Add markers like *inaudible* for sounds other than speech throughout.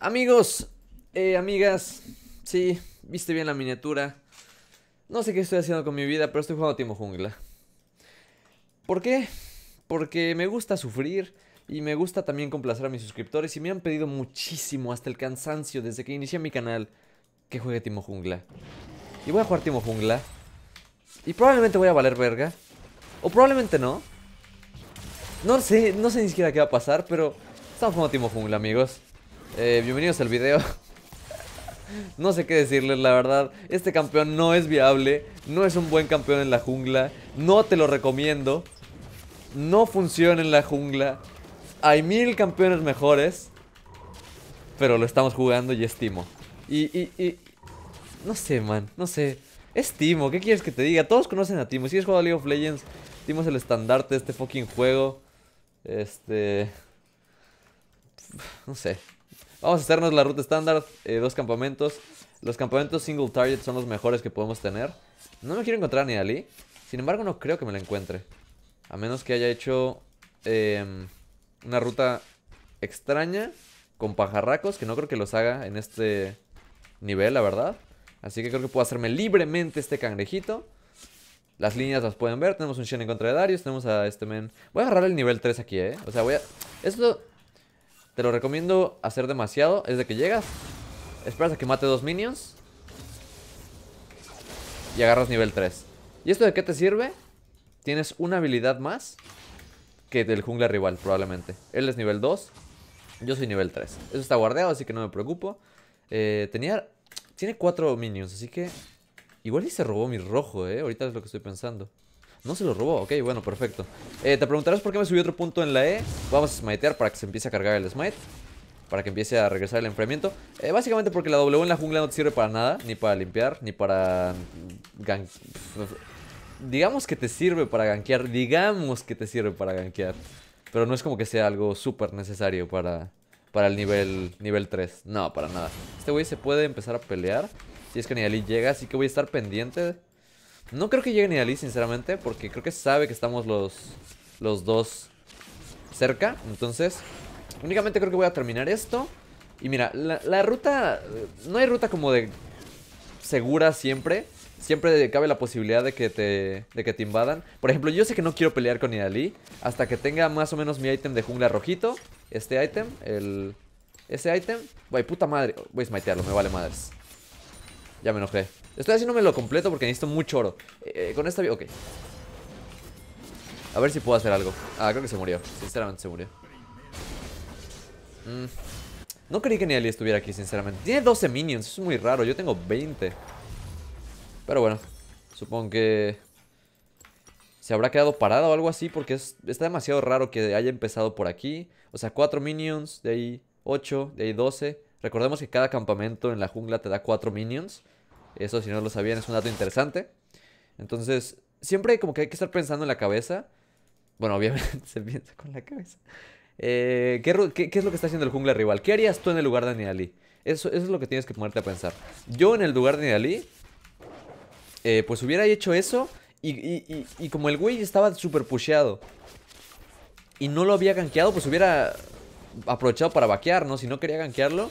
Amigos, eh, amigas, sí, viste bien la miniatura. No sé qué estoy haciendo con mi vida, pero estoy jugando Timo Jungla. ¿Por qué? Porque me gusta sufrir y me gusta también complacer a mis suscriptores y me han pedido muchísimo hasta el cansancio desde que inicié mi canal que juegue Timo Jungla. Y voy a jugar Timo Jungla. Y probablemente voy a valer verga. O probablemente no. No sé, no sé ni siquiera qué va a pasar, pero estamos jugando Timo Jungla, amigos. Eh, bienvenidos al video. *laughs* no sé qué decirles, la verdad. Este campeón no es viable. No es un buen campeón en la jungla. No te lo recomiendo. No funciona en la jungla. Hay mil campeones mejores. Pero lo estamos jugando y estimo. Y, y, y... No sé, man. No sé. Estimo, ¿qué quieres que te diga? Todos conocen a Timo. Si has jugado League of Legends, Timo es el estandarte de este fucking juego. Este... No sé. Vamos a hacernos la ruta estándar, eh, dos campamentos. Los campamentos single target son los mejores que podemos tener. No me quiero encontrar ni a Sin embargo, no creo que me la encuentre. A menos que haya hecho em, una ruta extraña con pajarracos, que no creo que los haga en este nivel, la verdad. Así que creo que puedo hacerme libremente este cangrejito. Las líneas las pueden ver. Tenemos un Shen en contra de Darius. Tenemos a este men. Voy a agarrar el nivel 3 aquí, ¿eh? O sea, voy a... Esto te lo recomiendo hacer demasiado. Es de que llegas. Esperas a que mate dos minions. Y agarras nivel 3. ¿Y esto de qué te sirve? Tienes una habilidad más que del jungla rival, probablemente. Él es nivel 2. Yo soy nivel 3. Eso está guardado, así que no me preocupo. Eh, tenía... Tiene cuatro minions, así que... Igual y se robó mi rojo, eh. Ahorita es lo que estoy pensando. No se lo robó, ok, bueno, perfecto eh, Te preguntarás por qué me subí otro punto en la E Vamos a smitear para que se empiece a cargar el smite Para que empiece a regresar el enfriamiento eh, Básicamente porque la W en la jungla no te sirve para nada Ni para limpiar, ni para... Mm, digamos que te sirve para gankear Digamos que te sirve para gankear Pero no es como que sea algo súper necesario para... Para el nivel, nivel 3 No, para nada Este güey se puede empezar a pelear Si es que ni llega, así que voy a estar pendiente no creo que llegue ni a sinceramente, porque creo que sabe que estamos los, los dos cerca. Entonces, únicamente creo que voy a terminar esto. Y mira, la, ruta... No hay ruta como de segura siempre. Siempre cabe la posibilidad de que te, de que te invadan. Por ejemplo, yo sé que no quiero pelear con Nidalee hasta que tenga más o menos mi ítem de jungla rojito. Este ítem, el... Ese ítem. Güey, puta madre. Voy a smitearlo, me vale madres. Ya me enojé. Estoy haciéndome lo completo porque necesito mucho oro. Eh, con esta... Ok. A ver si puedo hacer algo. Ah, creo que se murió. Sinceramente se murió. Mm. No creí que Ali estuviera aquí, sinceramente. Tiene 12 minions. es muy raro. Yo tengo 20. Pero bueno. Supongo que... Se habrá quedado parado o algo así porque está demasiado raro que haya empezado por aquí. O sea, 4 minions, de ahí 8, de ahí 12. Recordemos que cada campamento en la jungla te da 4 minions. Eso si no lo sabían es un dato interesante. Entonces, siempre como que hay que estar pensando en la cabeza. Bueno, obviamente *laughs* se piensa con la cabeza. Eh, ¿qué, es lo que está haciendo el jungla rival? ¿Qué harías tú en el lugar de Nidalee? Eso, es lo que tienes que ponerte a pensar. Yo en el lugar de Nidalee, eh, pues hubiera hecho eso. Y, y, y, como el güey estaba súper pusheado y no lo había gankeado, pues hubiera aprovechado para vaquear, ¿no? Si no quería ganquearlo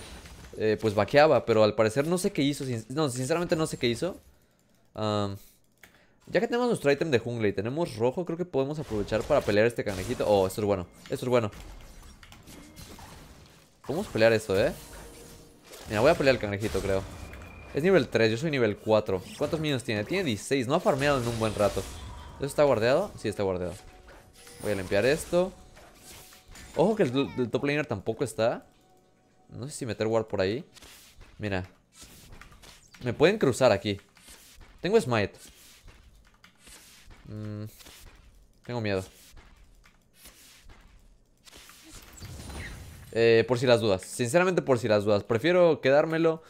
eh, pues vaqueaba, pero al parecer no sé qué hizo. no, sinceramente no sé qué hizo. ya que tenemos nuestro ítem de jungla y tenemos rojo, creo que podemos aprovechar para pelear este canejito. Oh, esto es bueno, esto es bueno. Podemos pelear esto, ¿eh? Mira, voy a pelear el canejito, creo. Es nivel 3, yo soy nivel 4. ¿Cuántos minions tiene? Tiene 16, no ha farmeado en un buen rato. ¿Eso está guardado? Sí, está guardado. Voy a limpiar esto. Ojo que el, el top laner tampoco está. No sé si meter ward por ahí. Mira. Me pueden cruzar aquí. Tengo smite. Mm, tengo miedo. Eh, por si las dudas. Sinceramente, por si las dudas. Prefiero quedármelo.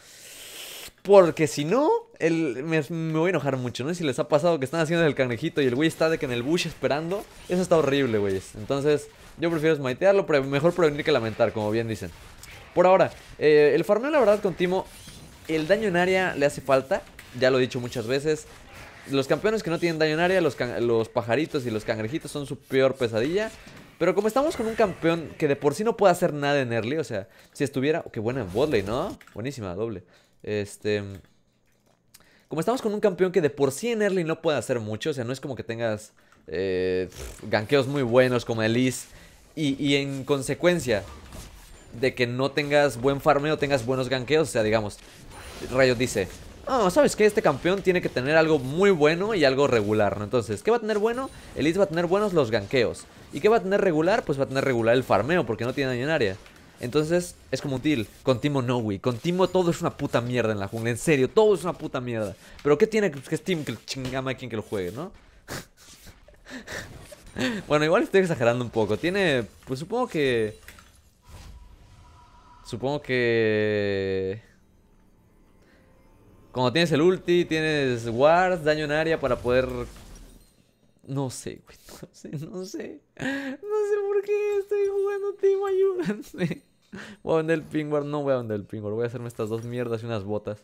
Porque si no, me, voy a enojar mucho. No sé si les ha pasado que están haciendo el carnejito y el güey está de que en el bush esperando. Eso está horrible, güey Entonces, yo prefiero smitearlo, pero mejor prevenir que lamentar, como bien dicen. Por ahora, eh, el farmeo la verdad con Timo, el daño en área le hace falta, ya lo he dicho muchas veces. Los campeones que no tienen daño en área, los, pajaritos y los cangrejitos son su peor pesadilla. Pero como estamos con un campeón que de por sí no puede hacer nada en early, o sea, si estuviera... Oh, ¡Qué buena botlane, ¿no? Buenísima, doble. Este... Como estamos con un campeón que de por sí en early no puede hacer mucho, o sea, no es como que tengas eh, ganqueos muy buenos como Elise. Y, y en consecuencia, de que no tengas buen farmeo, tengas buenos ganqueos. O sea, digamos, Rayo dice, oh, ¿sabes qué? Este campeón tiene que tener algo muy bueno y algo regular, ¿no? Entonces, ¿qué va a tener bueno? Elite va a tener buenos los ganqueos. ¿Y qué va a tener regular? Pues va a tener regular el farmeo, porque no tiene daño en área. Entonces, es como un Con Timo no, güey. Con Timo todo es una puta mierda en la jungla. En serio, todo es una puta mierda. Pero ¿qué tiene que es Tim que chingama quien que lo juegue, no? *laughs* bueno, igual estoy exagerando un poco. Tiene, pues supongo que Supongo que... Cuando tienes el ulti, tienes wards daño en área para poder... No sé, güey, *laughs* no sé, no sé. No sé por qué estoy jugando Team, ayúdame *laughs* Voy a vender el pingüar, no voy a vender el pingüar. Voy a hacerme estas dos mierdas y unas botas.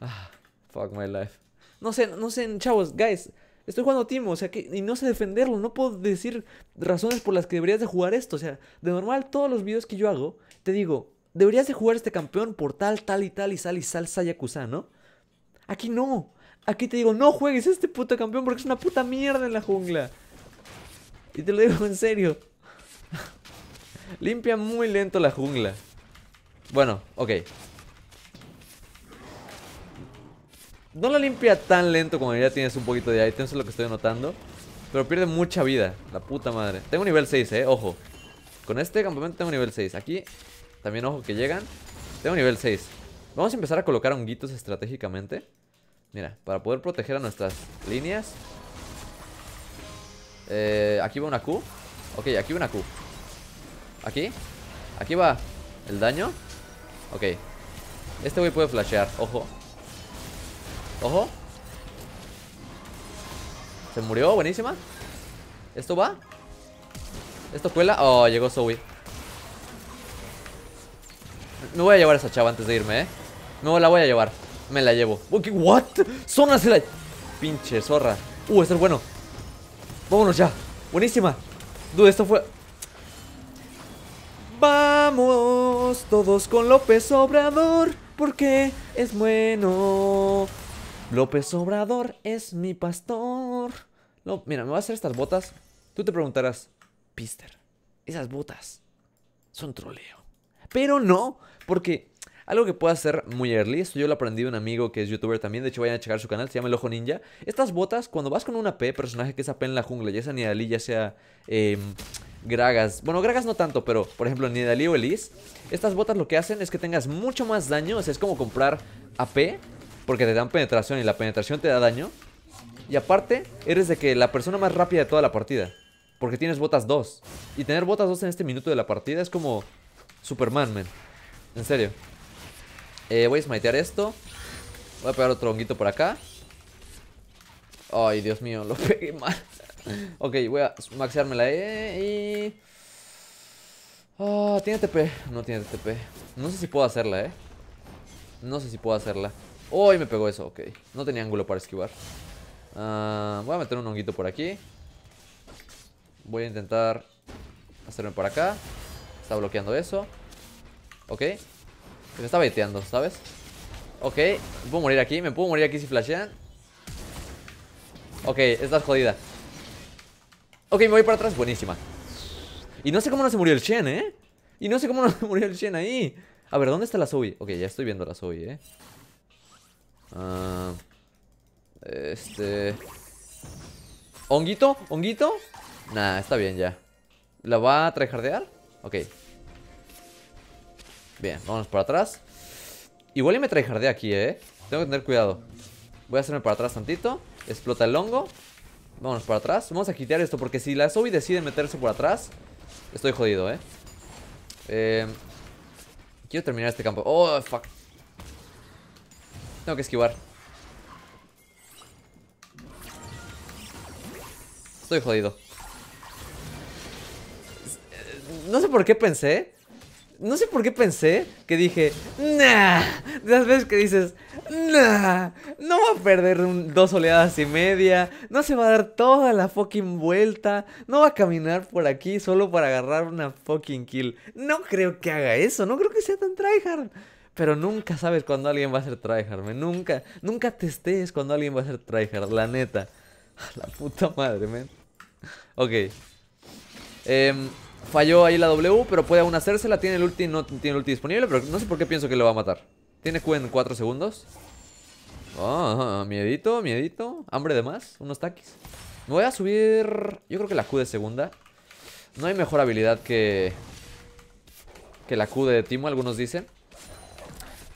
Ah, fuck my life. No sé, no sé, chavos, guys. Estoy jugando Timo, o sea, que, y no sé defenderlo, no puedo decir razones por las que deberías de jugar esto. O sea, de normal, todos los videos que yo hago, te digo, deberías de jugar este campeón por tal, tal y tal y sal y sal Sayakusa, ¿no? Aquí no. Aquí te digo, no juegues este puto campeón porque es una puta mierda en la jungla. Y te lo digo en serio. *laughs* Limpia muy lento la jungla. Bueno, ok. No la limpia tan lento como ya tienes un poquito de ítems, es lo que estoy notando. Pero pierde mucha vida, la puta madre. Tengo nivel 6, eh, ojo. Con este campamento tengo nivel 6. Aquí también, ojo, que llegan. Tengo nivel 6. Vamos a empezar a colocar honguitos estratégicamente. Mira, para poder proteger a nuestras líneas. Eh, aquí va una Q. Ok, aquí va una Q. Aquí. Aquí va el daño. Ok. Este güey puede flashear, ojo. Ojo. Se murió, buenísima. ¿Esto va? ¿Esto cuela? Oh, llegó Zoe. No voy a llevar a esa chava antes de irme, ¿eh? No la voy a llevar. Me la llevo. ¿What? Zona se la... Pinche zorra. Uh, esto es bueno. Vámonos ya. Buenísima. Dude, esto fue... Vamos todos con López Obrador porque es bueno. López Obrador es mi pastor. mira, me voy a hacer estas botas. Tú te preguntarás, Pister, esas botas son troleo. Pero no, porque algo que puedo hacer muy early, esto yo lo aprendí de un amigo que es youtuber también, de hecho vayan a checar su canal, se llama El Ojo Ninja. Estas botas, cuando vas con una P, personaje que es AP en la jungla, ya sea Nidalí, ya sea em, Gragas, bueno, Gragas no tanto, pero por ejemplo Nidalí o Elise, estas botas lo que hacen es que tengas mucho más daño, es como comprar AP, porque te dan penetración y la penetración te da daño. Y aparte, eres de que la persona más rápida de toda la partida. Porque tienes botas 2. Y tener botas 2 en este minuto de la partida es como Superman, man. En serio. Eh, voy a smitear esto. Voy a pegar otro honguito por acá. Ay, Dios mío, lo *laughs* pegué mal. ok, voy a maxeármela. Eh, y... Ah, tiene TP. No tiene TP. No sé si puedo hacerla, eh. No sé si puedo hacerla. Uy, me pegó eso, ok. No tenía ángulo para esquivar. Ah, voy a meter un honguito por aquí. Voy a intentar hacerme por acá. Está bloqueando eso. Ok. Me está baiteando, ¿sabes? Ok, me puedo morir aquí. Me puedo morir aquí si flashean. Ok, estás jodida. Ok, me voy para atrás. Buenísima. Y no sé cómo no se murió el Shen, ¿eh? Y no sé cómo no se murió el Shen ahí. A ver, ¿dónde está la Zoe? Ok, ya estoy viendo la Zoe, ¿eh? Ah, este... ¿Honguito? ¿Honguito? Nah, está bien ya. ¿La va a tryhardear? Ok. Bien, vámonos para atrás. Igual y me traijardea aquí, eh. Tengo que tener cuidado. Voy a hacerme para atrás tantito. Explota el hongo. Vámonos para atrás. Vamos a quitar esto porque si la Zoe decide meterse por atrás, estoy jodido, eh. Eh, quiero terminar este campo. Oh, fuck. Tengo que esquivar. Estoy jodido. No sé por qué pensé. No sé por qué pensé que dije, nah. De las veces que dices, nah, no va a perder dos oleadas y media. No se va a dar toda la fucking vuelta. No va a caminar por aquí solo para agarrar una fucking kill. No creo que haga eso. No creo que sea tan tryhard. Pero nunca sabes cuando alguien va a ser tryhard, men. Nunca, nunca testees cuando alguien va a ser tryhard, la neta. *laughs* La puta madre, men. Ok. Em, falló ahí la W, pero puede aún hacérsela. Tiene el ulti, no tiene el ulti disponible, pero no sé por qué pienso que lo va a matar. Tiene Q en 4 segundos. miedito, miedito. Hambre de más, unos taquis. Me voy a subir... Yo creo que la Q de segunda. No hay mejor habilidad que... Que la Q de Timo, algunos dicen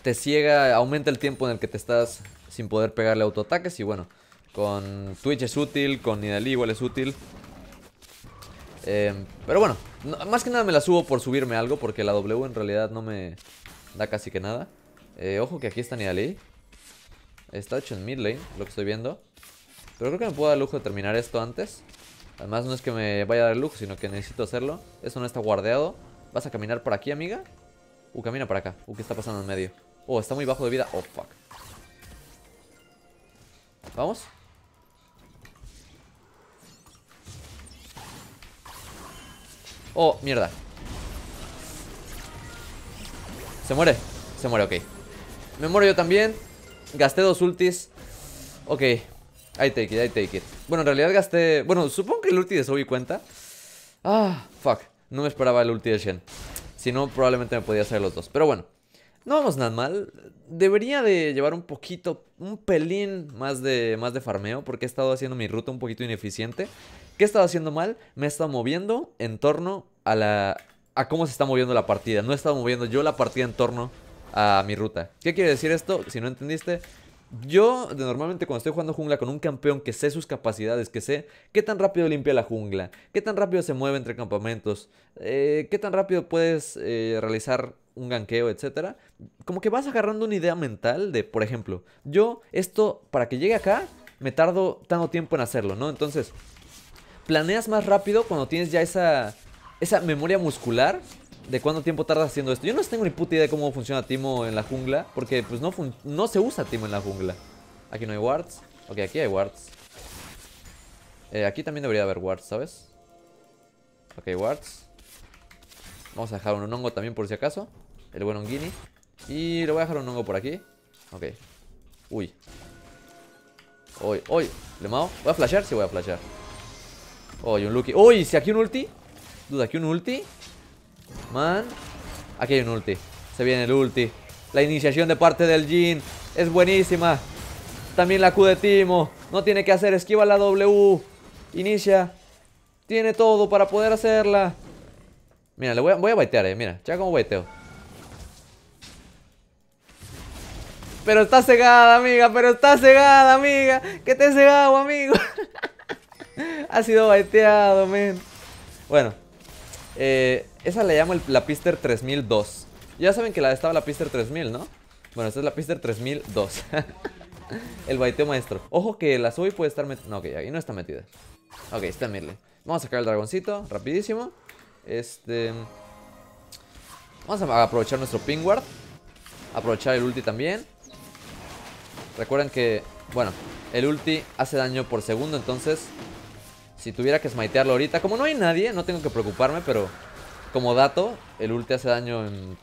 te ciega, aumenta el tiempo en el que te estás sin poder pegarle autoataques. Y bueno, con Twitch es útil, con Nidalee igual es útil. Em, pero bueno, más que nada me la subo por subirme algo, porque la W en realidad no me da casi que nada. Eh, ojo que aquí está Nidalee. Está hecho en mid lane, lo que estoy viendo. Pero creo que me puedo dar lujo de terminar esto antes. Además no es que me vaya a dar lujo, sino que necesito hacerlo. Eso no está guardeado. ¿Vas a caminar por aquí, amiga? Uh, camina para acá. Uh, ¿qué está pasando en medio? Oh, está muy bajo de vida. Oh, fuck. Vamos. Oh, mierda. Se muere. Se muere, ok. Me muero yo también. Gasté dos ultis. Ok. I take it, I take it. Bueno, en realidad gasté... Bueno, supongo que el ulti de Zoe cuenta. Ah, fuck. No me esperaba el ulti de Shen. Si no, probablemente me podía hacer los dos. Pero bueno. No vamos nada mal. Debería de llevar un poquito, un pelín más de, más de farmeo porque he estado haciendo mi ruta un poquito ineficiente. ¿Qué he estado haciendo mal? Me he estado moviendo en torno a la... a cómo se está moviendo la partida. No he estado moviendo yo la partida en torno a mi ruta. ¿Qué quiere decir esto? Si no entendiste, yo, normalmente cuando estoy jugando jungla con un campeón que sé sus capacidades, que sé qué tan rápido limpia la jungla, qué tan rápido se mueve entre campamentos, eh, qué tan rápido puedes eh, realizar un ganqueo, etcétera, como que vas agarrando una idea mental de, por ejemplo, yo esto para que llegue acá me tardo tanto tiempo en hacerlo, ¿no? Entonces, planeas más rápido cuando tienes ya esa esa memoria muscular de cuánto tiempo tardas haciendo esto. Yo no tengo ni puta idea de cómo funciona Timo en la jungla, porque pues no, no se usa Timo en la jungla. Aquí no hay wards. Ok, aquí hay wards. Eh, aquí también debería haber wards, ¿sabes? Ok, wards. Vamos a dejar un hongo también por si acaso. El buen Onguini Y le voy a dejar un hongo por aquí Ok Uy Uy, uy Le mao ¿Voy a flashear? Sí, voy a flashear Uy, un Lucky Uy, si aquí un ulti Duda, aquí un ulti Man Aquí hay un ulti Se viene el ulti La iniciación de parte del Jin Es buenísima También la Q de Timo No tiene que hacer Esquiva la W Inicia Tiene todo para poder hacerla Mira, le voy a, voy a baitear, eh. Mira, ya como baiteo Pero está cegada, amiga, pero está cegada, amiga. Que te he cegado, amigo. *laughs* ha sido baiteado, men. Bueno, eh, esa le llamo la Pister 3002. Ya saben que la estaba la Pister 3000, ¿no? Bueno, esta es la Pister 3002. *laughs* el baiteo maestro. Ojo que la y puede estar metida. No, ok, ahí no está metida. Ok, está en Vamos a sacar el dragoncito, rapidísimo. Este... Vamos a aprovechar nuestro pingward. Aprovechar el ulti también. Recuerden que, bueno, el ulti hace daño por segundo, entonces si tuviera que smitearlo ahorita, como no hay nadie, no tengo que preocuparme, pero como dato, el ulti hace daño en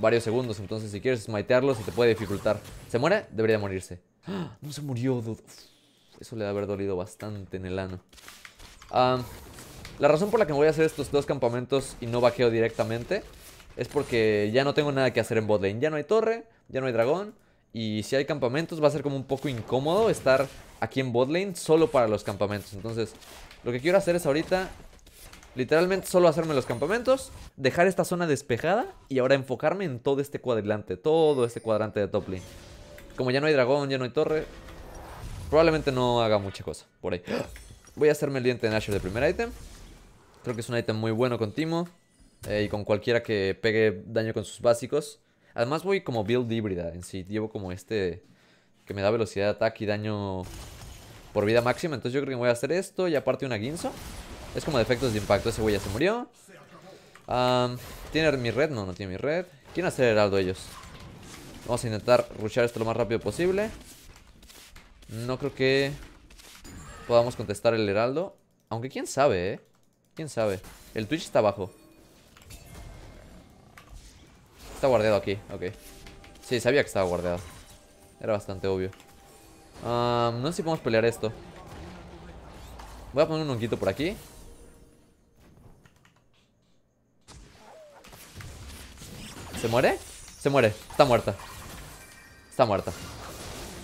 varios segundos, entonces si quieres smitearlo se te puede dificultar. ¿Se muere? Debería morirse. ¡Ah! No se murió, eso le a haber dolido bastante en el ano. la razón por la que me voy a hacer estos dos campamentos y no vaqueo directamente es porque ya no tengo nada que hacer en botlane. Ya no hay torre, ya no hay dragón. Y si hay campamentos va a ser como un poco incómodo estar aquí en botlane solo para los campamentos. Entonces, lo que quiero hacer es ahorita literalmente solo hacerme los campamentos, dejar esta zona despejada y ahora enfocarme en todo este cuadrilante, todo este cuadrante de top lane. Como ya no hay dragón, ya no hay torre, probablemente no haga mucha cosa por ahí. *gasps* Voy a hacerme el diente de Nashor de primer ítem. Creo que es un ítem muy bueno con Timo eh, y con cualquiera que pegue daño con sus básicos. Además voy como build híbrida en sí. Llevo como este que me da velocidad de ataque y daño por vida máxima. Entonces yo creo que voy a hacer esto y aparte una guinzo. Es como defectos de impacto. Ese güey ya se murió. ¿Tiene mi red? No, no tiene mi red. ¿Quién hacer heraldo ellos? Vamos a intentar rushar esto lo más rápido posible. No creo que podamos contestar el heraldo. Aunque quién sabe, ¿eh? ¿Quién sabe? El Twitch está abajo. Está guardado aquí, ok Sí, sabía que estaba guardado Era bastante obvio No sé si podemos pelear esto Voy a poner un honguito por aquí ¿Se muere? Se muere, está muerta Está muerta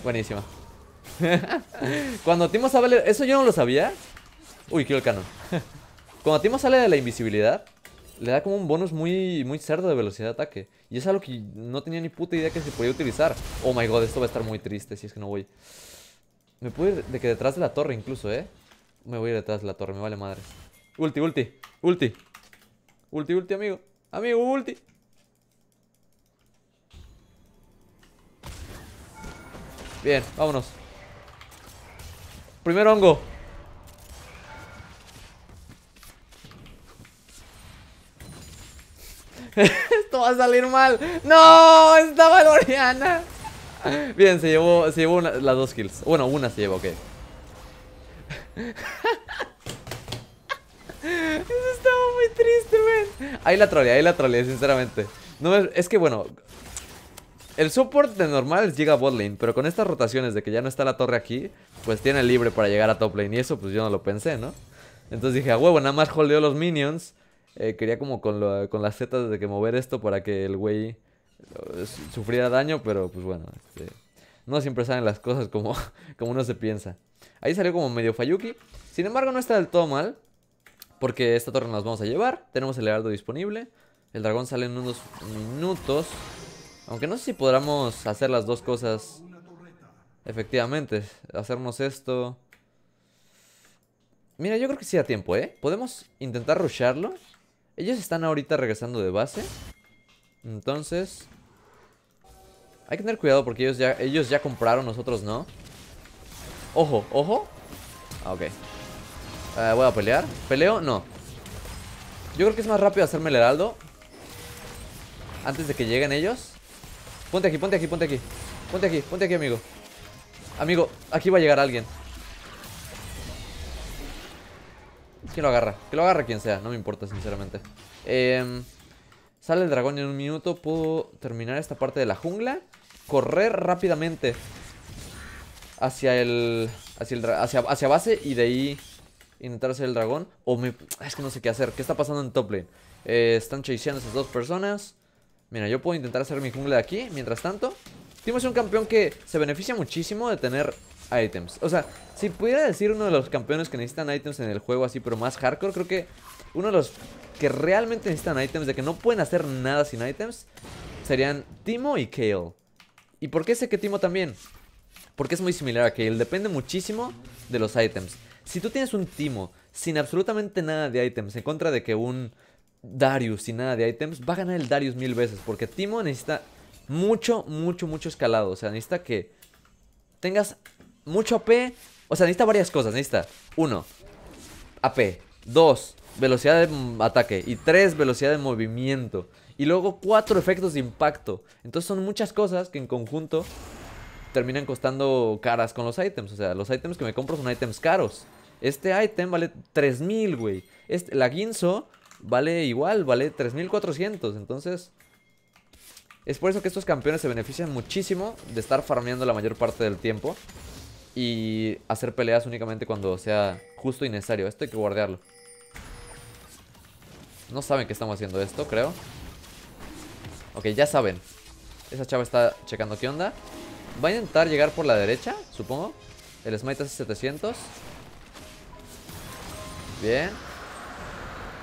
Buenísima *laughs* Cuando Timo sale... Eso yo no lo sabía Uy, quiero el canon *laughs* Cuando Timo sale de la invisibilidad le da como un bonus muy, muy cerdo de velocidad de ataque. Y es algo que no tenía ni puta idea que se podía utilizar. Oh my god, esto va a estar muy triste si es que no voy. Me puedo ir de que detrás de la torre incluso, ¿eh? Me voy detrás de la torre, me vale madre Ulti, ulti, ulti. Ulti, ulti, amigo. Amigo, ulti. Bien, vámonos. Primero hongo. *laughs* Esto va a salir mal. ¡No! Estaba valoriana! Bien, se llevó, se llevó las dos kills. Bueno, una se llevó, ok. Eso estaba muy triste, man. Ahí la troleé, ahí la troleé, sinceramente. No es que bueno. El support de normal llega a bot lane, pero con estas rotaciones de que ya no está la torre aquí, pues tiene libre para llegar a top lane. Y eso pues yo no lo pensé, ¿no? Entonces dije, a huevo, nada más holdeó los minions. Eh, quería como con, lo, con las setas de que mover esto para que el güey eh, sufriera daño, pero pues bueno, este, no siempre salen las cosas como, *laughs* como uno se piensa. Ahí salió como medio Fayuki. Sin embargo, no está del todo mal, porque esta torre nos vamos a llevar. Tenemos el heraldo disponible. El dragón sale en unos minutos. Aunque no sé si podremos hacer las dos cosas. Efectivamente, hacernos esto. Mira, yo creo que sí a tiempo, ¿eh? Podemos intentar rusharlo. Ellos están ahorita regresando de base. Entonces... Hay que tener cuidado porque ellos ya, ellos ya compraron, nosotros no. Ojo, ojo. Ah, ok. Eh, voy a pelear. ¿Peleo? No. Yo creo que es más rápido hacerme el heraldo. Antes de que lleguen ellos. Ponte aquí, ponte aquí, ponte aquí. Ponte aquí, ponte aquí, amigo. Amigo, aquí va a llegar alguien. Que lo agarra? Que lo agarre quien sea, no me importa sinceramente em, Sale el dragón en un minuto Puedo terminar esta parte de la jungla Correr rápidamente Hacia el... Hacia, el, hacia, hacia base y de ahí intentar hacer el dragón O Es que no sé qué hacer ¿Qué está pasando en top lane? Eh, están chaseando esas dos personas Mira, yo puedo intentar hacer mi jungla de aquí Mientras tanto Timo es un campeón que se beneficia muchísimo de tener items. O sea, si pudiera decir uno de los campeones que necesitan items en el juego así, pero más hardcore, creo que uno de los que realmente necesitan items, de que no pueden hacer nada sin items, serían Timo y Kale. ¿Y por qué sé que Timo también? Porque es muy similar a Kale, depende muchísimo de los items. Si tú tienes un Timo sin absolutamente nada de items, en contra de que un Darius sin nada de items, va a ganar el Darius mil veces, porque Timo necesita mucho, mucho, mucho escalado. O sea, necesita que tengas mucho AP. O sea, necesita varias cosas. Necesita, uno, AP. Dos, velocidad de ataque. Y tres, velocidad de movimiento. Y luego cuatro efectos de impacto. Entonces son muchas cosas que en conjunto terminan costando caras con los ítems. O sea, los ítems que me compro son ítems caros. Este ítem vale 3000, güey. Este, la Ginzo vale igual, vale 3400. Entonces, es por eso que estos campeones se benefician muchísimo de estar farmeando la mayor parte del tiempo y hacer peleas únicamente cuando sea justo y necesario. Esto hay que guardarlo. No saben que estamos haciendo esto, creo. Ok, ya saben. Esa chava está checando qué onda. Va a intentar llegar por la derecha, supongo. El smite hace 700. Bien.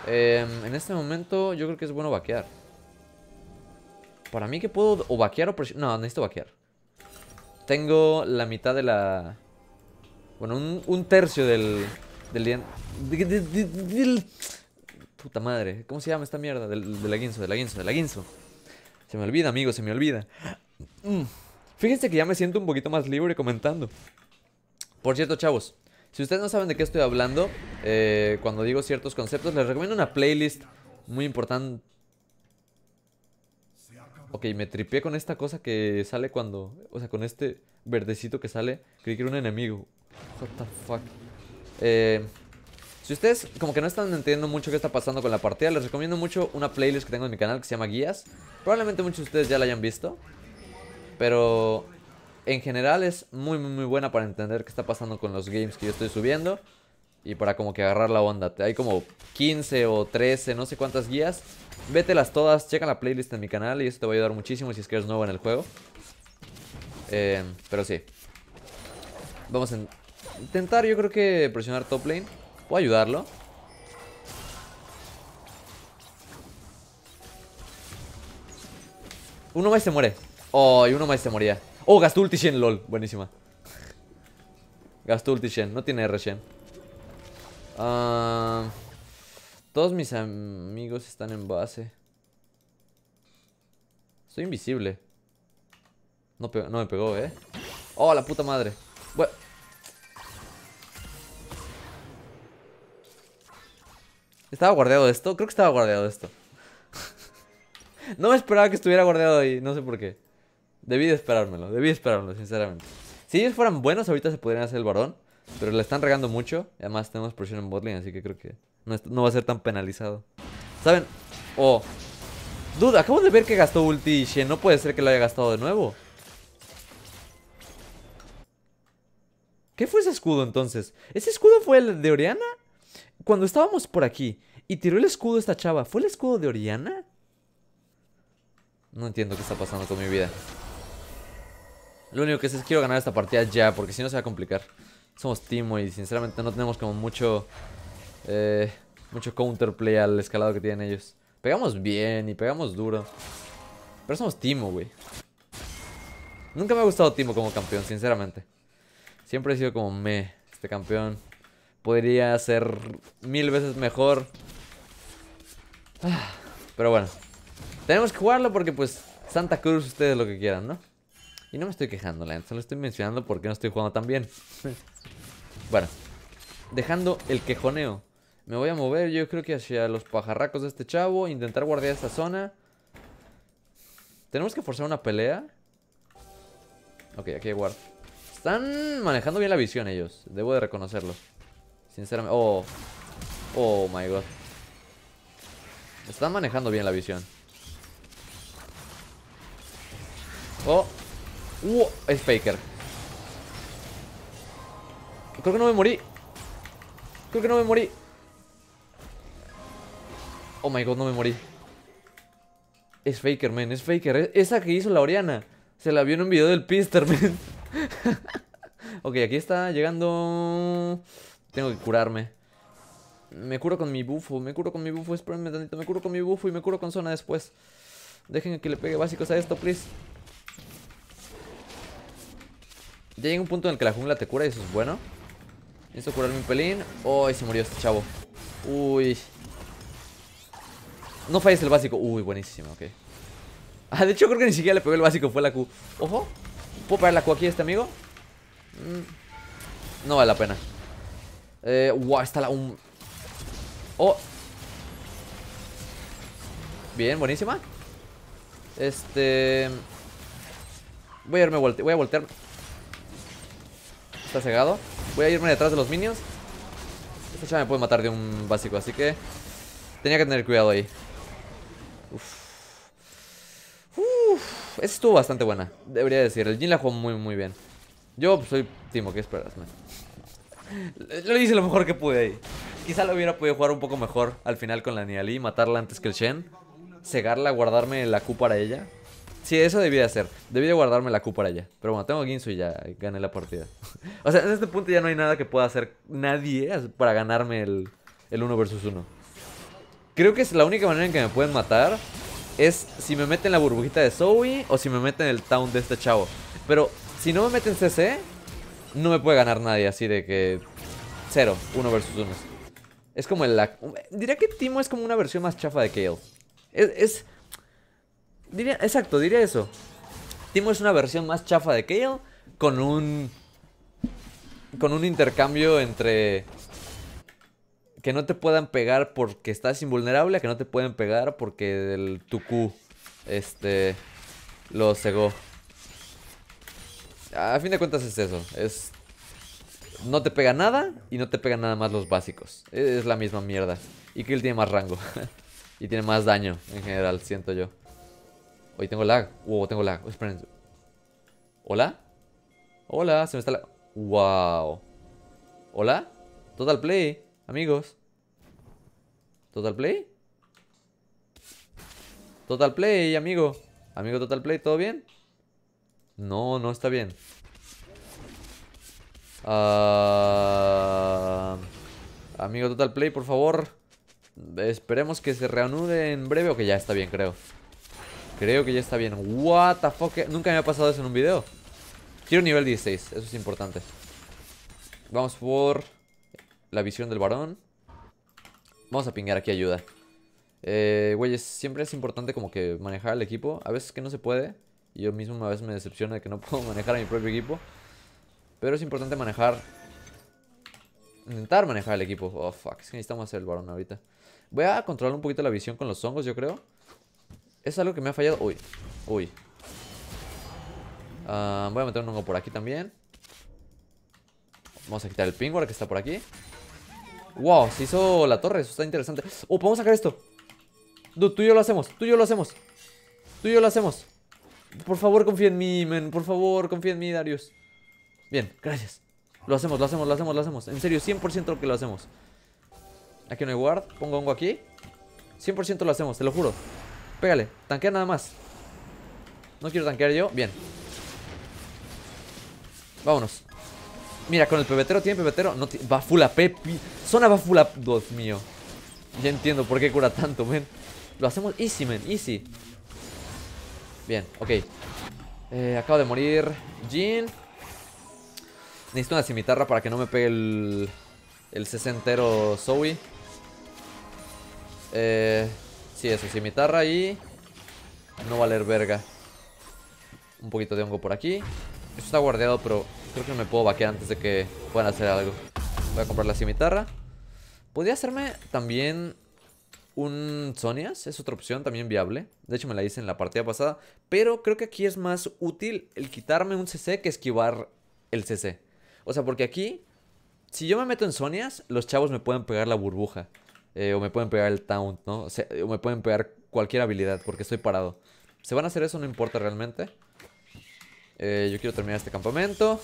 Em, en este momento yo creo que es bueno vaquear. Para mí que puedo o vaquear o presionar. No, necesito vaquear. Tengo la mitad de la... Bueno, un, tercio del... Del, día Puta madre. ¿Cómo se llama esta mierda? Del, de la del de la aguinzo. Se me olvida, amigo, se me olvida. Mm. Fíjense que ya me siento un poquito más libre comentando. Por cierto, chavos, si ustedes no saben de qué estoy hablando, eh, cuando digo ciertos conceptos, les recomiendo una playlist muy importante. Ok, me tripié con esta cosa que sale cuando... O sea, con este verdecito que sale. Creí que era un enemigo. What the fuck. Eh, si ustedes como que no están entendiendo mucho qué está pasando con la partida, les recomiendo mucho una playlist que tengo en mi canal que se llama Guías. Probablemente muchos de ustedes ya la hayan visto. Pero en general es muy, muy, muy buena para entender qué está pasando con los games que yo estoy subiendo. Y para como que agarrar la onda. Hay como 15 o 13, no sé cuántas guías. Vételas todas, checa la playlist en mi canal y eso te va a ayudar muchísimo si es que eres nuevo en el juego. Eh, pero sí. Vamos en intentar, yo creo que presionar top lane. Puedo ayudarlo. Uno más se muere. Oh, y uno más se moría. Oh, gastó ulti Shen, lol. Buenísima. Gastó ulti Shen. No tiene R Shen. Ah, todos mis amigos están en base. Soy invisible. No, no me pegó, eh. Oh, la puta madre. Bueno. ¿Estaba guardado esto? Creo que estaba guardado esto. no me esperaba que estuviera guardado ahí, no sé por qué. Debí de esperármelo, debí de esperármelo, sinceramente. Si ellos fueran buenos, ahorita se podrían hacer el varón. Pero le están regando mucho. además tenemos presión en botlane, así que creo que no, va a ser tan penalizado. ¿Saben? Oh. duda, acabo de ver que gastó ulti Shen. No puede ser que lo haya gastado de nuevo. ¿Qué fue ese escudo entonces? ¿Ese escudo fue el de Oriana? cuando estábamos por aquí y tiró el escudo esta chava, ¿fue el escudo de Oriana? No entiendo qué está pasando con mi vida. Lo único que sé es que quiero ganar esta partida ya, porque si no se va a complicar. Somos Timo y sinceramente no tenemos como mucho... Eh, mucho counterplay al escalado que tienen ellos. Pegamos bien y pegamos duro. Pero somos Timo, güey. Nunca me ha gustado Timo como campeón, sinceramente. Siempre he sido como me, este campeón podría ser mil veces mejor. Ah, pero bueno, tenemos que jugarlo porque pues Santa Cruz ustedes lo que quieran, ¿no? Y no me estoy quejando, la solo estoy mencionando porque no estoy jugando tan bien. bueno, dejando el quejoneo. Me voy a mover yo creo que hacia los pajarracos de este chavo, intentar guardar esta zona. Tenemos que forzar una pelea. Ok, aquí hay guard. Están manejando bien la visión ellos, debo de reconocerlo. Sinceramente. Oh. Oh my god. Están manejando bien la visión. Oh. Uh, es Faker. Creo que no me morí. Creo que no me morí. Oh my god, no me morí. Es Faker, man es Faker. Esa que hizo la Oriana. Se la vio en un video del Pister, man. *laughs* ok, aquí está llegando... Tengo que curarme. Me curo con mi bufo, me curo con mi bufo, espérenme tantito, me curo con mi bufo y me curo con zona después. Dejen que le pegue básicos a esto, please. Ya llega un punto en el que la jungla te cura y eso es bueno. Necesito curarme un pelín. ¡Uy! se murió este chavo. Uy. No falles el básico. Uy, buenísimo, ok. Ah, de hecho creo que ni siquiera le pegó el básico, fue la Q. Ojo. ¿Puedo pegar la Q aquí a este amigo? Mm. No vale la pena. Eh, wow, está la... Un... Oh Bien, buenísima Este... Voy a irme voy a voltear Está cegado Voy a irme detrás de los minions Esta me puede matar de un básico, así que... Tenía que tener cuidado ahí Uff Uf. estuvo bastante buena Debería decir, el Jin la jugó muy muy bien Yo soy Timo, ¿qué esperas, man? Lo hice lo mejor que pude ahí. Quizá lo hubiera podido jugar un poco mejor al final con la Niali, matarla antes que el Shen, cegarla, guardarme la Q para ella. Sí, eso debía hacer. Debía guardarme la Q para ella. Pero bueno, tengo Ginsu y ya gané la partida. *laughs* o sea, en este punto ya no hay nada que pueda hacer nadie para ganarme el, 1 versus 1. Creo que es la única manera en que me pueden matar es si me meten la burbujita de Zoe o si me meten el town de este chavo. Pero si no me meten CC, no me puede ganar nadie así de que... Cero, uno versus uno. Es como el... La... Diría que Timo es como una versión más chafa de Kale. Es... es... Diría... Exacto, diría eso. Timo es una versión más chafa de Kale con un... Con un intercambio entre... Que no te puedan pegar porque estás invulnerable, que no te pueden pegar porque el Tuku este, lo cegó a fin de cuentas es eso. Es. No te pega nada y no te pegan nada más los básicos. Es la misma mierda. Y kill tiene más rango. *laughs* y tiene más daño en general, siento yo. Hoy tengo lag. Wow, tengo lag. esperen. ¿Hola? Hola, se me está la. ¡Wow! ¿Hola? Total Play, amigos. ¿Total Play? Total Play, amigo. Amigo Total Play, ¿todo bien? No, no está bien. Ah, amigo Total Play, por favor. Esperemos que se reanude en breve o que ya está bien, creo. Creo que ya está bien. What the fuck? Eh, nunca me ha pasado eso en un video. Quiero nivel 16, eso es importante. Vamos por la visión del varón. Vamos a pingar aquí ayuda. Eh, güeyes, siempre es importante como que manejar el equipo. A veces que no se puede yo mismo una vez me decepciona de que no *laughs* puedo manejar a mi propio equipo. Pero es importante manejar... Intentar manejar el equipo. Oh, fuck. Es que necesitamos hacer el varón ahorita. Voy a controlar un poquito la visión con los hongos, yo creo. Es algo que me ha fallado. Uy. Uy. Ah, voy a meter un hongo por aquí también. Vamos a quitar el pingüino que está por aquí. Wow, se hizo la torre. Eso está interesante. Oh, podemos sacar esto. tú y yo lo hacemos. Tú y yo lo hacemos. Tú y yo lo hacemos. Por favor, confía en mí, men. Por favor, confía en mí, Darius. Bien, gracias. Lo hacemos, lo hacemos, lo hacemos, lo hacemos. En serio, 100% que lo hacemos. Aquí no hay guard. Pongo hongo aquí. 100% lo hacemos, te lo juro. Pégale. Tanquea nada más. No quiero tanquear yo. Bien. Vámonos. Mira, con el pebetero tiene pebetero. No va full AP. Zona va full AP. Dios mío. Ya entiendo por qué cura tanto, men. Lo hacemos easy, men. Easy. Bien, ok eh, Acabo de morir Jin Necesito una cimitarra para que no me pegue el... El sesentero Zoe eh, Sí, eso, cimitarra y... No valer verga Un poquito de hongo por aquí Esto está guardeado, pero creo que me puedo vaquear antes de que puedan hacer algo Voy a comprar la cimitarra Podría hacerme también un Sonias es otra opción también viable. De hecho, me la hice en la partida pasada. Pero creo que aquí es más útil el quitarme un CC que esquivar el CC. O sea, porque aquí, si yo me meto en Sonias, los chavos me pueden pegar la burbuja. Eh, o me pueden pegar el Taunt, ¿no? O, me pueden pegar cualquier habilidad porque estoy parado. ¿Se van a hacer eso? No importa realmente. Eh, yo quiero terminar este campamento.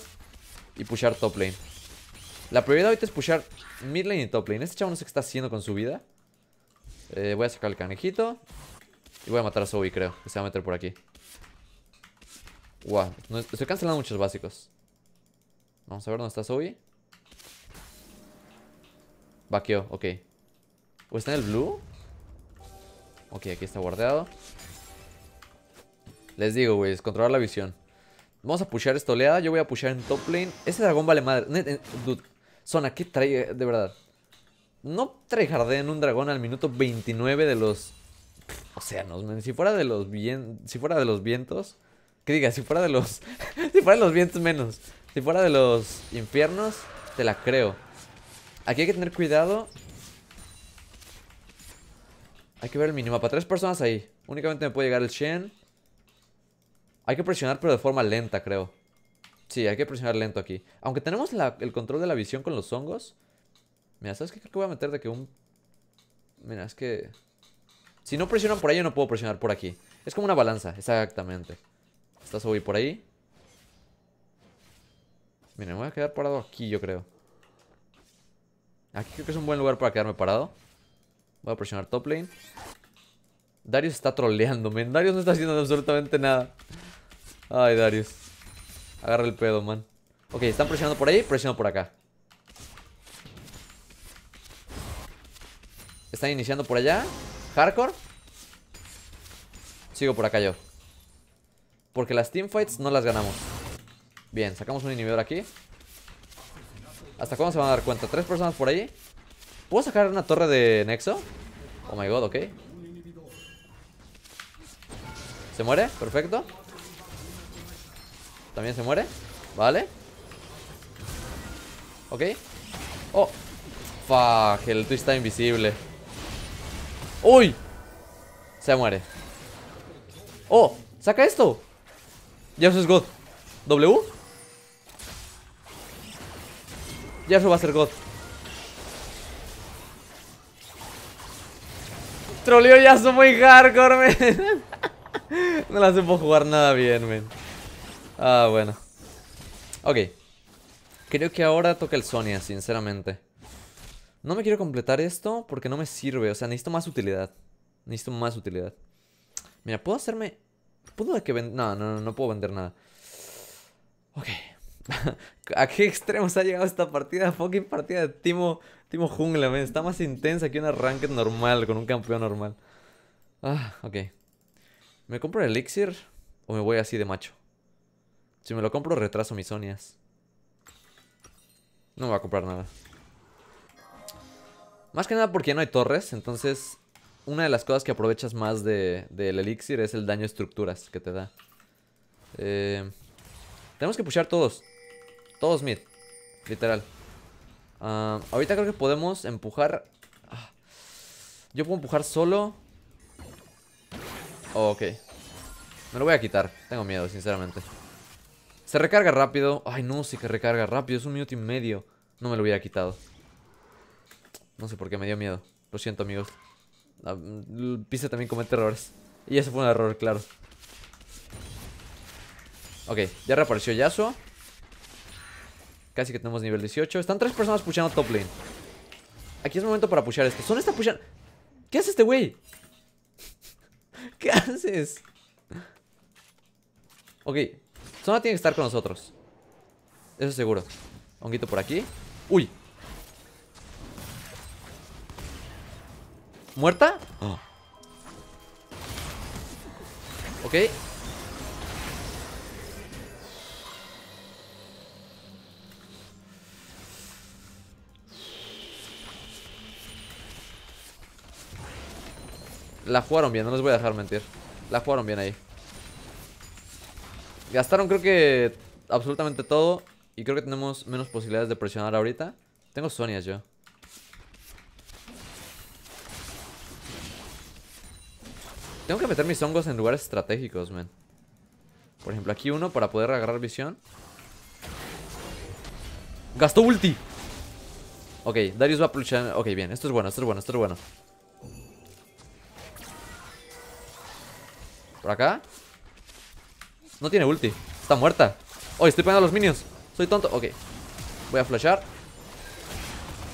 Y pushar top lane. La prioridad ahorita es pushar mid lane y top lane. Este chavo no sé qué está haciendo con su vida. Eh, voy a sacar el canejito. Y voy a matar a Zoe, creo. Que se va a meter por aquí. Wow, estoy cancelando muchos básicos. Vamos a ver dónde está Zoe. Vaqueo, ok. ¿O está en el blue? Ok, aquí está guardado. Les digo, güey, es controlar la visión. Vamos a pushear esta oleada. Yo voy a pushear en top lane. Ese dragón vale madre. Dude, Zona, ¿qué trae? De verdad. No en un dragón al minuto 29 de los océanos, Si fuera de los bien, si fuera de los vientos, que diga, si fuera de los *laughs* si fuera de los vientos menos, si fuera de los infiernos, te la creo. Aquí hay que tener cuidado. Hay que ver el para Tres personas ahí. Únicamente me puede llegar el Shen. Hay que presionar, pero de forma lenta, creo. Sí, hay que presionar lento aquí. Aunque tenemos el control de la visión con los hongos, Mira, ¿sabes qué creo que voy a meter de que un... Mira, es que... Si no presionan por ahí, yo no puedo presionar por aquí. Es como una balanza, exactamente. Estás hoy por ahí. Mira, me voy a quedar parado aquí, yo creo. Aquí creo que es un buen lugar para quedarme parado. Voy a presionar top lane. Darius está troleando, men. Darius no está haciendo absolutamente nada. Ay, Darius. Agarra el pedo, man. Ok, están presionando por ahí, presiono por acá. Están iniciando por allá. Hardcore. Sigo por acá yo. Porque las teamfights no las ganamos. Bien, sacamos un inhibidor aquí. ¿Hasta cuándo se van a dar cuenta? Tres personas por ahí. ¿Puedo sacar una torre de nexo? Oh my god, ok. ¿Se muere? Perfecto. También se muere. Vale. Ok. Oh. Fuck, el twist está invisible. ¡Uy! Se muere ¡Oh! ¡Saca esto! Yasuo es God ¿W? Yasuo va a ser God Troleo Yasuo muy hardcore, men *laughs* No la por jugar nada bien, men Ah, bueno Ok Creo que ahora toca el Sonia, sinceramente no me quiero completar esto porque no me sirve. O sea, necesito más utilidad. Necesito más utilidad. Mira, ¿puedo hacerme...? ¿Puedo que vender, No, no, no, no puedo vender nada. Ok. *laughs* ¿A qué extremos ha llegado esta partida? Fucking partida de Timo, Timo Jungla, Está más intensa que un arranque normal con un campeón normal. Ah, ok. ¿Me compro el elixir o me voy así de macho? Si me lo compro, retraso mis sonias. No me voy a comprar nada. Más que nada porque no hay torres, entonces una de las cosas que aprovechas más del elixir es el daño estructuras que te da. Eh, tenemos que pushar todos. Todos mid. Literal. Ah, ahorita creo que podemos empujar... Ah, yo puedo empujar solo. Oh, ok. Me lo voy a quitar. Tengo miedo, sinceramente. Se recarga rápido. Ay, no, sí que recarga rápido. Es un minuto y medio. No me lo hubiera quitado. No sé por qué, me dio miedo. Lo siento, amigos. Ah, mm, Pisa también comete errores. Y ese fue un error, claro. Ok, ya reapareció Yasuo. Casi que tenemos nivel 18. Están tres personas pushando top lane. Aquí es momento para pushar esto. Son está pushando. ¿Qué hace este güey? *laughs* ¿Qué haces? Ok, Zona tiene que estar con nosotros. Eso seguro. Honguito por aquí. ¡Uy! ¿Muerta? Ah. Ok La jugaron bien, no les voy a dejar mentir La jugaron bien ahí Gastaron creo que absolutamente todo Y creo que tenemos menos posibilidades de presionar ahorita Tengo Sonias yo Tengo que meter mis hongos en lugares estratégicos, man. Por ejemplo, aquí uno para poder agarrar visión. ¡Gastó ulti! Ok, Darius va a pluchar. Ok, bien, esto es bueno, esto es bueno, esto es bueno. ¿Por acá? No tiene ulti. Está muerta. Oh, estoy pegando los minions. Soy tonto. Ok. Voy a flashear.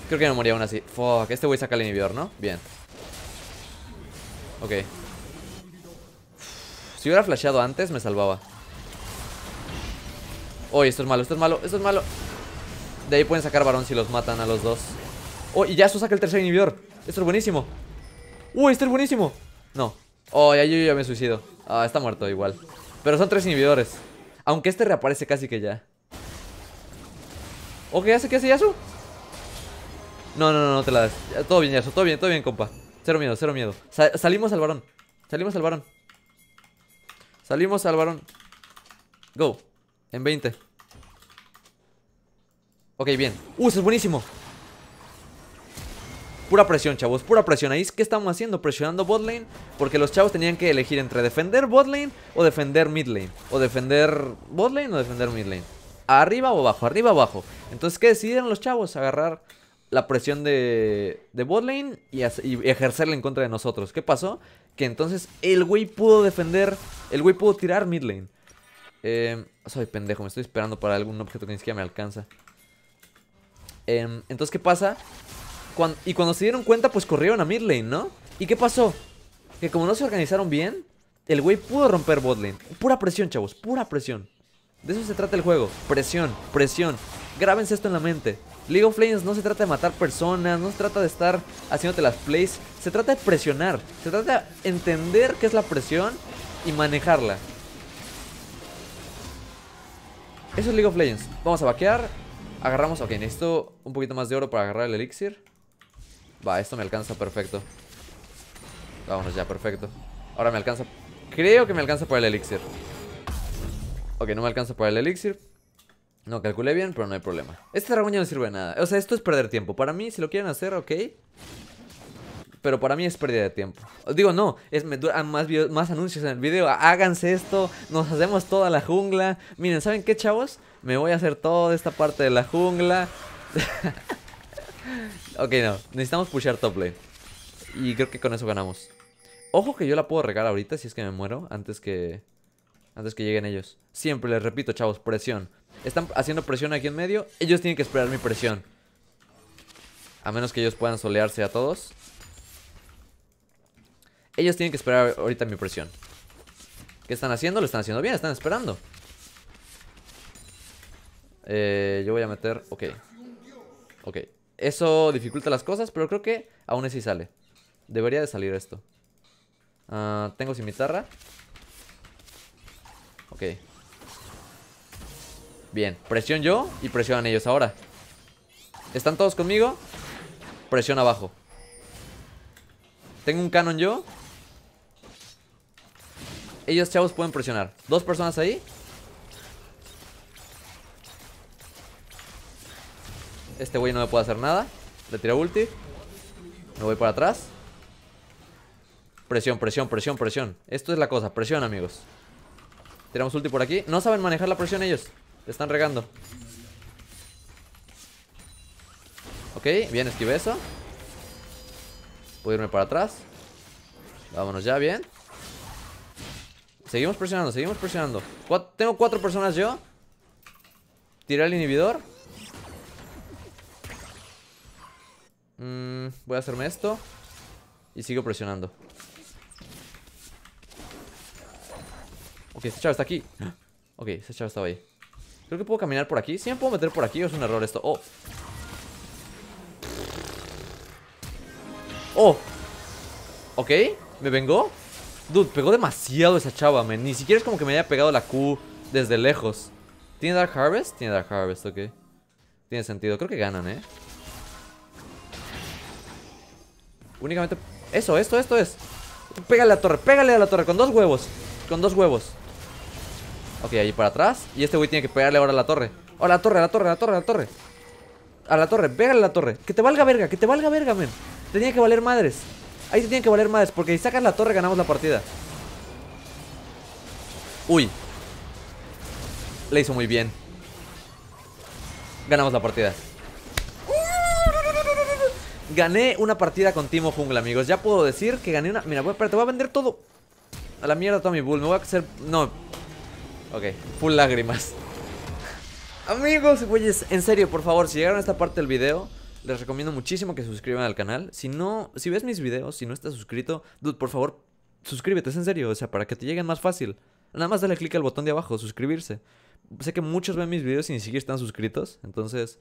Creo que no moría aún así. Fuck, este güey saca el inhibidor, ¿no? Bien. Ok, si hubiera flasheado antes, me salvaba. Uy, esto es malo, esto es malo, esto es malo. De ahí pueden sacar varón si los matan a los dos. Oh, y ya saca el tercer inhibidor. Esto es buenísimo. Uy, esto es buenísimo. No. Oh, ya yo ya me suicido. Ah, está muerto igual. Pero son tres inhibidores. Aunque este reaparece casi que ya. ¿O ¿qué hace? ¿Qué hace Yasu? No, no, no, no te la das. Todo bien, Yasu, todo bien, todo bien, compa. Cero miedo, cero miedo. salimos al varón. Salimos al varón. Salimos al varón. Go. En 20. Ok, bien. ¡Uh, eso es buenísimo! Pura presión, chavos, pura presión. Ahí es que estamos haciendo, presionando bot lane. Porque los chavos tenían que elegir entre defender bot lane o defender mid lane. O defender bot o defender mid lane. Arriba o abajo, arriba o abajo. Entonces, ¿qué decidieron los chavos? Agarrar la presión de, de bot lane y, y ejercerla en contra de nosotros. ¿Qué pasó? Que entonces el güey pudo defender. El güey pudo tirar mid lane. Em, soy pendejo, me estoy esperando para algún objeto que ni siquiera me alcanza. Em, entonces, ¿qué pasa? y cuando se dieron cuenta, pues corrieron a mid lane, ¿no? ¿Y qué pasó? Que como no se organizaron bien, el güey pudo romper bot lane. Pura presión, chavos, pura presión. De eso se trata el juego. Presión, presión. Grábense esto en la mente. League of Legends no se trata de matar personas, no se trata de estar haciéndote las plays, se trata de presionar, se trata de entender qué es la presión y manejarla. Eso es League of Legends. Vamos a vaquear. Agarramos, ok, necesito un poquito más de oro para agarrar el elixir. Va, esto me alcanza perfecto. Vámonos ya, perfecto. Ahora me alcanza, creo que me alcanza para el elixir. Ok, no me alcanza para el elixir, no calculé bien, pero no hay problema. Este dragón no sirve de nada. O sea, esto es perder tiempo. Para mí, si lo quieren hacer, ok. Pero para mí es pérdida de tiempo. Digo, no, es más, anuncios en el video. Háganse esto, nos hacemos toda la jungla. Miren, ¿saben qué, chavos? Me voy a hacer toda esta parte de la jungla. *laughs* ok, no. Necesitamos pushar top lane. Y creo que con eso ganamos. Ojo que yo la puedo regar ahorita si es que me muero antes que... Antes que lleguen ellos. Siempre les repito, chavos, presión. Están haciendo presión aquí en medio. Ellos tienen que esperar mi presión. A menos que ellos puedan solearse a todos. Ellos tienen que esperar ahorita mi presión. ¿Qué están haciendo? Lo están haciendo bien, están esperando. Eh, yo voy a meter... Ok. Ok. Eso dificulta las cosas, pero creo que aún así sale. Debería de salir esto. Ah, tengo tengo guitarra. Ok. Bien, presión yo y presionan ellos ahora. ¿Están todos conmigo? Presión abajo. Tengo un canon yo. Ellos, chavos, pueden presionar. Dos personas ahí. Este güey no me puede hacer nada. tiro ulti. Me voy para atrás. Presión, presión, presión, presión. Esto es la cosa. Presión, amigos. Tiramos ulti por aquí. No saben manejar la presión ellos están regando. Ok, bien, esquive eso. Puedo irme para atrás. Vámonos ya, bien. Seguimos presionando, seguimos presionando. tengo cuatro personas yo. Tiré el inhibidor. Mm, voy a hacerme esto. Y sigo presionando. Ok, este chavo está aquí. *gasps* Ok, se este chavo estaba ahí. Creo que puedo caminar por aquí. ¿Sí me puedo meter por aquí es un error esto? Oh. Oh. Ok. ¿Me vengo Dude, pegó demasiado esa chava, man. Ni siquiera es como que me haya pegado la Q desde lejos. ¿Tiene Dark Harvest? Tiene Dark Harvest, ok. Tiene sentido. Creo que ganan, ¿eh? Únicamente... Eso, esto, esto es. Pégale a la torre, pégale a la torre con dos huevos. Con dos huevos. Ok, ahí para atrás. Y este güey tiene que pegarle ahora a la torre. Oh, a la torre, a la torre, a la torre, a la torre. A la torre, pégale a la torre. Que te valga verga, que te valga verga, men. Tenía que valer madres. Ahí se tiene que valer madres, porque si sacas la torre ganamos la partida. Uy. Le hizo muy bien. Ganamos la partida. Gané una partida con Timo Jungla, amigos. Ya puedo decir que gané una... Mira, voy te voy a vender todo. A la mierda toda mi bull. Me voy a hacer... No, Ok, full lágrimas. Amigos, güeyes, en serio, por favor, si llegaron a esta parte del video, les recomiendo muchísimo que se suscriban al canal. Si no, si ves mis videos, si no estás suscrito, dude, por favor, suscríbete, es en serio, o sea, para que te lleguen más fácil. Nada más dale clic al botón de abajo, suscribirse. Sé que muchos ven mis videos y ni siquiera están suscritos, entonces,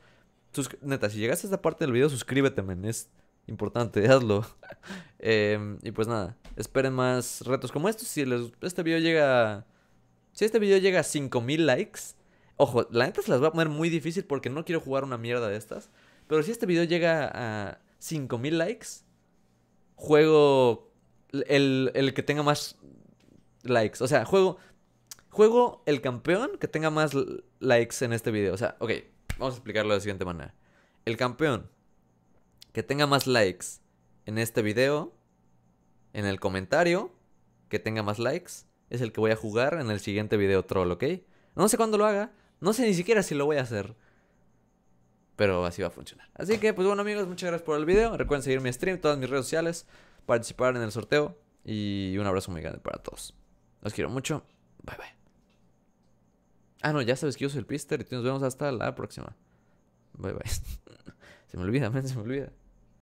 neta, si llegaste a esta parte del video, suscríbete, men, es importante, *laughs* hazlo. Em, y pues nada, esperen más retos como estos. Si este video llega si este video llega a 5000 likes, ojo, la neta se las va a poner muy difícil porque no quiero jugar una mierda de estas. Pero si este video llega a 5000 likes, juego el, el, que tenga más likes. O sea, juego, juego el campeón que tenga más likes en este video. O sea, ok, vamos a explicarlo de la siguiente manera. El campeón que tenga más likes en este video, en el comentario, que tenga más likes, es el que voy a jugar en el siguiente video troll, ¿ok? No sé cuándo lo haga, no sé ni siquiera si lo voy a hacer. Pero así va a funcionar. Así que, pues bueno, amigos, muchas gracias por el video. Recuerden seguir mi stream, todas mis redes sociales, participar en el sorteo. Y un abrazo muy grande para todos. Los quiero mucho. Bye bye. Ah, no, ya sabes que yo soy el Pister y nos vemos hasta la próxima. Bye bye. *laughs* se me olvida, se me olvida.